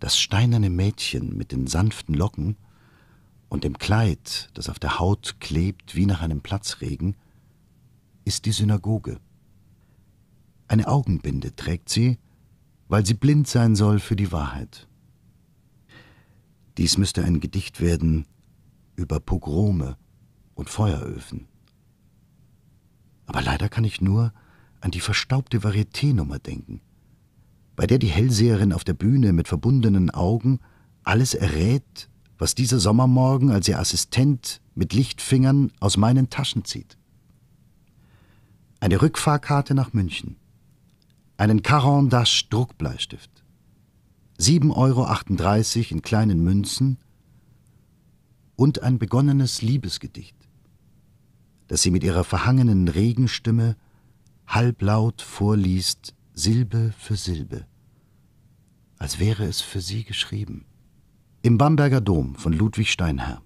Das steinerne Mädchen mit den sanften Locken und dem Kleid, das auf der Haut klebt wie nach einem Platzregen, ist die Synagoge. Eine Augenbinde trägt sie, weil sie blind sein soll für die Wahrheit. Dies müsste ein Gedicht werden über Pogrome und Feueröfen. Aber leider kann ich nur an die verstaubte Varieté-Nummer denken – bei der die Hellseherin auf der Bühne mit verbundenen Augen alles errät, was dieser Sommermorgen als ihr Assistent mit Lichtfingern aus meinen Taschen zieht. Eine Rückfahrkarte nach München. Einen Carandache Druckbleistift. 7,38 Euro in kleinen Münzen und ein begonnenes Liebesgedicht, das sie mit ihrer verhangenen Regenstimme halblaut vorliest Silbe für Silbe, als wäre es für sie geschrieben. Im Bamberger Dom von Ludwig Steinherr.